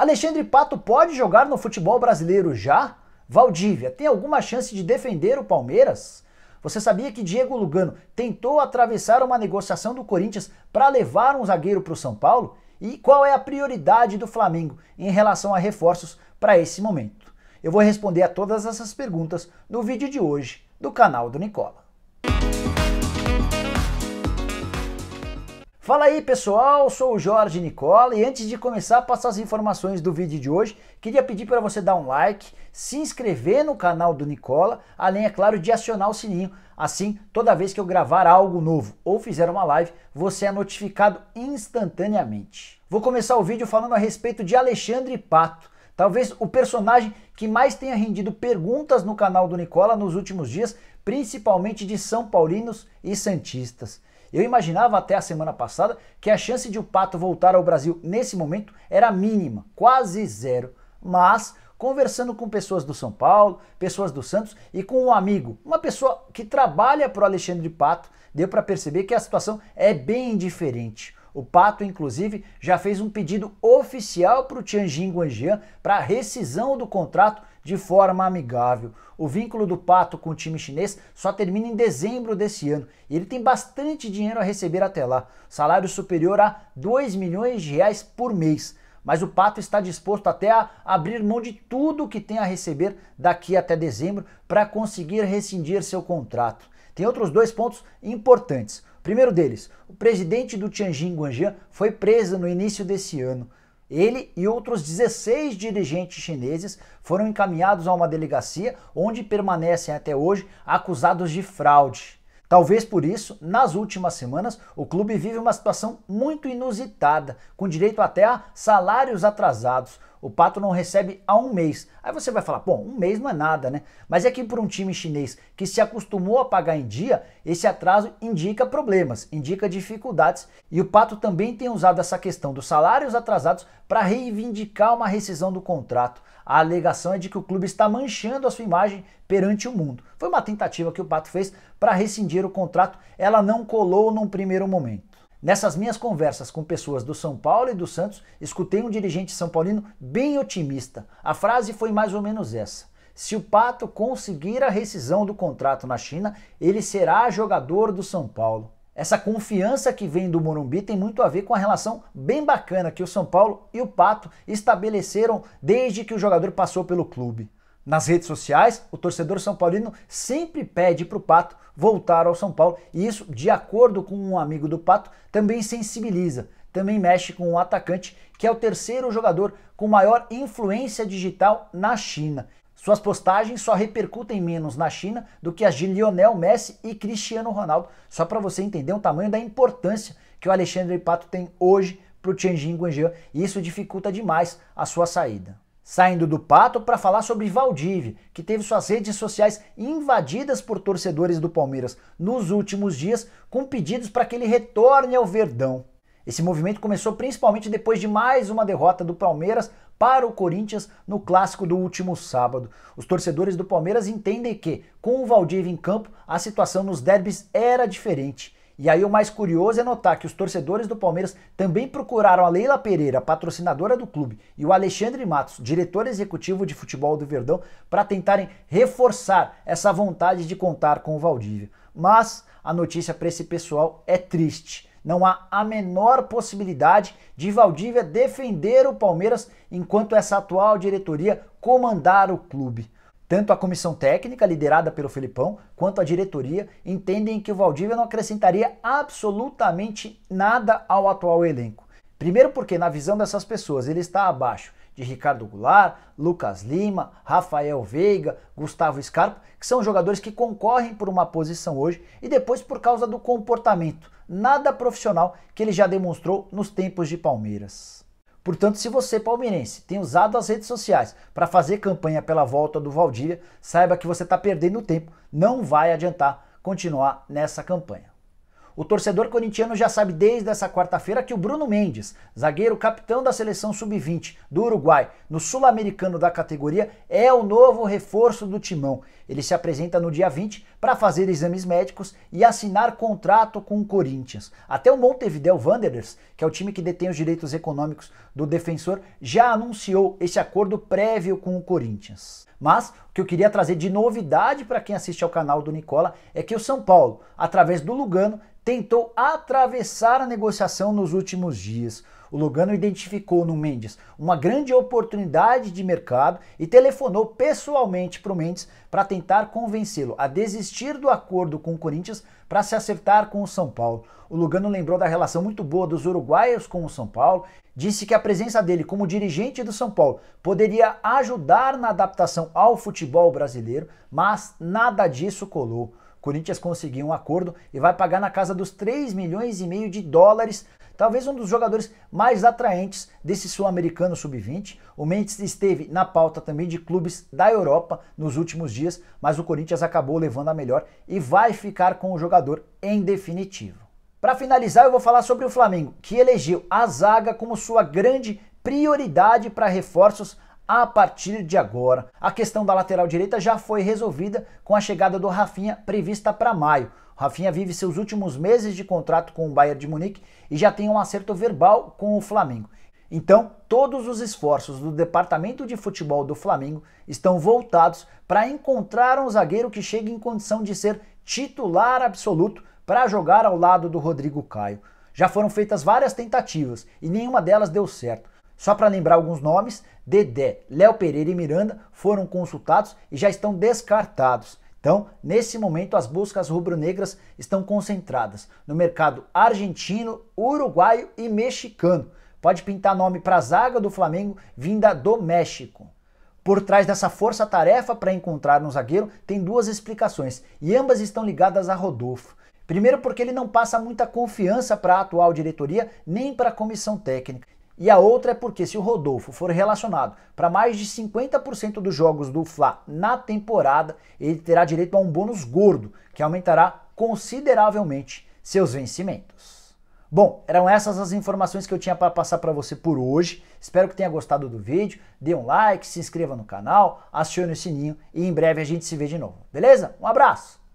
Alexandre Pato pode jogar no futebol brasileiro já? Valdívia tem alguma chance de defender o Palmeiras? Você sabia que Diego Lugano tentou atravessar uma negociação do Corinthians para levar um zagueiro para o São Paulo? E qual é a prioridade do Flamengo em relação a reforços para esse momento? Eu vou responder a todas essas perguntas no vídeo de hoje do canal do Nicola. Fala aí pessoal, sou o Jorge Nicola e antes de começar a passar as informações do vídeo de hoje, queria pedir para você dar um like, se inscrever no canal do Nicola, além, é claro, de acionar o sininho. Assim, toda vez que eu gravar algo novo ou fizer uma live, você é notificado instantaneamente. Vou começar o vídeo falando a respeito de Alexandre Pato. Talvez o personagem que mais tenha rendido perguntas no canal do Nicola nos últimos dias, principalmente de São Paulinos e Santistas. Eu imaginava até a semana passada que a chance de o pato voltar ao Brasil nesse momento era mínima, quase zero. Mas, conversando com pessoas do São Paulo, pessoas do Santos e com um amigo, uma pessoa que trabalha para o Alexandre de Pato, deu para perceber que a situação é bem diferente. O Pato, inclusive, já fez um pedido oficial para o Tianjin Guanjian para rescisão do contrato de forma amigável. O vínculo do Pato com o time chinês só termina em dezembro desse ano e ele tem bastante dinheiro a receber até lá, salário superior a 2 milhões de reais por mês. Mas o Pato está disposto até a abrir mão de tudo que tem a receber daqui até dezembro para conseguir rescindir seu contrato. Tem outros dois pontos importantes. O primeiro deles, o presidente do Tianjin Guanjian foi preso no início desse ano. Ele e outros 16 dirigentes chineses foram encaminhados a uma delegacia onde permanecem até hoje acusados de fraude. Talvez por isso, nas últimas semanas, o clube vive uma situação muito inusitada, com direito até a salários atrasados, o Pato não recebe há um mês. Aí você vai falar, bom, um mês não é nada, né? Mas é que para um time chinês que se acostumou a pagar em dia, esse atraso indica problemas, indica dificuldades. E o Pato também tem usado essa questão dos salários atrasados para reivindicar uma rescisão do contrato. A alegação é de que o clube está manchando a sua imagem perante o mundo. Foi uma tentativa que o Pato fez para rescindir o contrato, ela não colou num primeiro momento. Nessas minhas conversas com pessoas do São Paulo e do Santos, escutei um dirigente são paulino bem otimista. A frase foi mais ou menos essa: Se o Pato conseguir a rescisão do contrato na China, ele será jogador do São Paulo. Essa confiança que vem do Morumbi tem muito a ver com a relação bem bacana que o São Paulo e o Pato estabeleceram desde que o jogador passou pelo clube nas redes sociais, o torcedor são paulino sempre pede para o Pato voltar ao São Paulo e isso, de acordo com um amigo do Pato, também sensibiliza, também mexe com o atacante, que é o terceiro jogador com maior influência digital na China. Suas postagens só repercutem menos na China do que as de Lionel Messi e Cristiano Ronaldo, só para você entender o tamanho da importância que o Alexandre Pato tem hoje para o Tianjin Guangzhou e isso dificulta demais a sua saída. Saindo do pato para falar sobre Valdívia, que teve suas redes sociais invadidas por torcedores do Palmeiras nos últimos dias com pedidos para que ele retorne ao Verdão. Esse movimento começou principalmente depois de mais uma derrota do Palmeiras para o Corinthians no clássico do último sábado. Os torcedores do Palmeiras entendem que, com o Valdívia em campo, a situação nos derbys era diferente e aí o mais curioso é notar que os torcedores do Palmeiras também procuraram a Leila Pereira, patrocinadora do clube, e o Alexandre Matos, diretor executivo de futebol do Verdão, para tentarem reforçar essa vontade de contar com o Valdívia. Mas a notícia para esse pessoal é triste. Não há a menor possibilidade de Valdívia defender o Palmeiras enquanto essa atual diretoria comandar o clube. Tanto a comissão técnica, liderada pelo Felipão, quanto a diretoria entendem que o Valdívia não acrescentaria absolutamente nada ao atual elenco. Primeiro, porque, na visão dessas pessoas, ele está abaixo de Ricardo Goulart, Lucas Lima, Rafael Veiga, Gustavo Scarpa, que são jogadores que concorrem por uma posição hoje, e depois por causa do comportamento nada profissional que ele já demonstrou nos tempos de Palmeiras. Portanto, se você, palmeirense, tem usado as redes sociais para fazer campanha pela volta do Valdívia, saiba que você está perdendo tempo, não vai adiantar continuar nessa campanha. O torcedor corintiano já sabe desde essa quarta-feira que o Bruno Mendes, zagueiro capitão da seleção sub-20 do Uruguai, no sul-americano da categoria, é o novo reforço do timão. Ele se apresenta no dia 20 para fazer exames médicos e assinar contrato com o Corinthians. Até o Montevideo Wanderers, que é o time que detém os direitos econômicos do defensor, já anunciou esse acordo prévio com o Corinthians. Mas o que eu queria trazer de novidade para quem assiste ao canal do Nicola é que o São Paulo, através do Lugano, tentou atravessar a negociação nos últimos dias. O Lugano identificou no Mendes uma grande oportunidade de mercado e telefonou pessoalmente para o Mendes para tentar convencê-lo a desistir do acordo com o Corinthians para se acertar com o São Paulo. O Lugano lembrou da relação muito boa dos uruguaios com o São Paulo, disse que a presença dele como dirigente do São Paulo poderia ajudar na adaptação ao futebol brasileiro, mas nada disso colou. Corinthians conseguiu um acordo e vai pagar na casa dos 3 milhões e meio de dólares. Talvez um dos jogadores mais atraentes desse sul-americano sub-20. O Mendes esteve na pauta também de clubes da Europa nos últimos dias, mas o Corinthians acabou levando a melhor e vai ficar com o jogador em definitivo. Para finalizar, eu vou falar sobre o Flamengo, que elegeu a zaga como sua grande prioridade para reforços a partir de agora. A questão da lateral direita já foi resolvida com a chegada do Rafinha prevista para maio. O Rafinha vive seus últimos meses de contrato com o Bayern de Munique e já tem um acerto verbal com o Flamengo. Então, todos os esforços do departamento de futebol do Flamengo estão voltados para encontrar um zagueiro que chegue em condição de ser titular absoluto para jogar ao lado do Rodrigo Caio. Já foram feitas várias tentativas e nenhuma delas deu certo. Só para lembrar alguns nomes, Dedé, Léo Pereira e Miranda foram consultados e já estão descartados. Então, nesse momento, as buscas rubro-negras estão concentradas no mercado argentino, uruguaio e mexicano. Pode pintar nome para a zaga do Flamengo vinda do México. Por trás dessa força-tarefa para encontrar um zagueiro, tem duas explicações, e ambas estão ligadas a Rodolfo. Primeiro, porque ele não passa muita confiança para a atual diretoria nem para a comissão técnica. E a outra é porque se o Rodolfo for relacionado para mais de 50% dos jogos do Fla na temporada, ele terá direito a um bônus gordo, que aumentará consideravelmente seus vencimentos. Bom, eram essas as informações que eu tinha para passar para você por hoje. Espero que tenha gostado do vídeo. Dê um like, se inscreva no canal, acione o sininho e em breve a gente se vê de novo. Beleza? Um abraço.